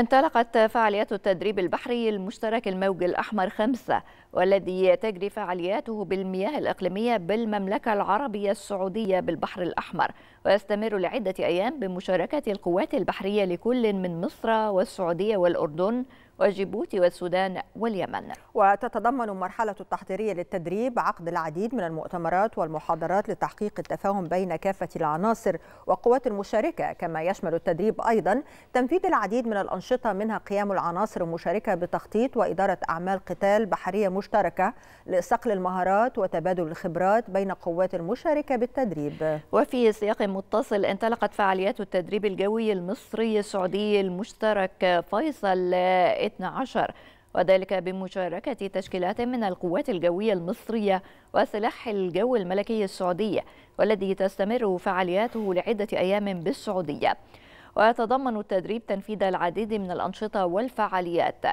انطلقت فعاليات التدريب البحري المشترك الموج الأحمر خمسة والذي تجري فعالياته بالمياه الإقليمية بالمملكة العربية السعودية بالبحر الأحمر ويستمر لعدة أيام بمشاركة القوات البحرية لكل من مصر والسعودية والأردن وجيبوتي والسودان واليمن وتتضمن مرحلة التحضيرية للتدريب عقد العديد من المؤتمرات والمحاضرات لتحقيق التفاهم بين كافة العناصر والقوات المشاركة كما يشمل التدريب أيضا تنفيذ العديد من الأنشطة منها قيام العناصر المشاركة بتخطيط وإدارة أعمال قتال بحرية مشتركة لصقل المهارات وتبادل الخبرات بين قوات المشاركة بالتدريب وفي سياق متصل انطلقت فعاليات التدريب الجوي المصري السعودي المشترك فيصل 12 وذلك بمشاركة تشكيلات من القوات الجوية المصرية وسلاح الجو الملكي السعودي والذي تستمر فعالياته لعدة أيام بالسعودية ويتضمن التدريب تنفيذ العديد من الأنشطة والفعاليات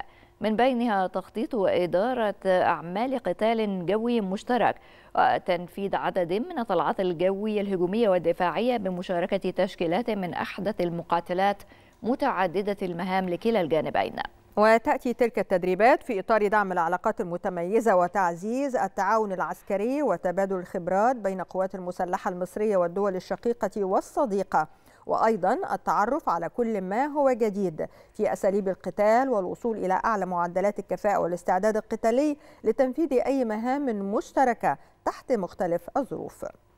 من بينها تخطيط وإدارة أعمال قتال جوي مشترك وتنفيذ عدد من الطلعات الجوية الهجومية والدفاعية بمشاركة تشكيلات من أحدث المقاتلات متعددة المهام لكلا الجانبين وتأتي تلك التدريبات في إطار دعم العلاقات المتميزة وتعزيز التعاون العسكري وتبادل الخبرات بين القوات المسلحة المصرية والدول الشقيقة والصديقة وأيضا التعرف على كل ما هو جديد في أساليب القتال والوصول إلى أعلى معدلات الكفاءة والاستعداد القتالي لتنفيذ أي مهام مشتركة تحت مختلف الظروف